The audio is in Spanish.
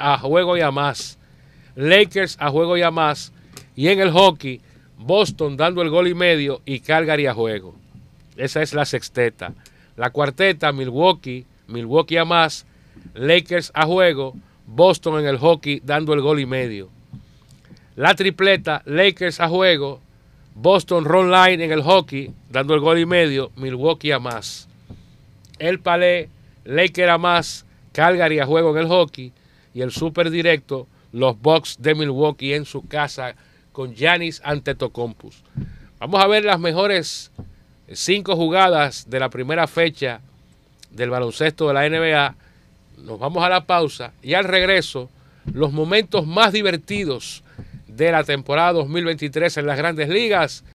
a juego y a más. Lakers a juego y a más. Y en el hockey, Boston dando el gol y medio y Calgary a juego. Esa es la sexteta. La cuarteta, Milwaukee, Milwaukee a más, Lakers a juego, Boston en el hockey dando el gol y medio. La tripleta, Lakers a juego, Boston Ron Line en el hockey dando el gol y medio, Milwaukee a más. El palé, Lakers a más, Calgary a juego en el hockey, y el super directo, los Bucks de Milwaukee en su casa con Giannis Antetokounmpo. Vamos a ver las mejores cinco jugadas de la primera fecha del baloncesto de la NBA. Nos vamos a la pausa y al regreso los momentos más divertidos de la temporada 2023 en las grandes ligas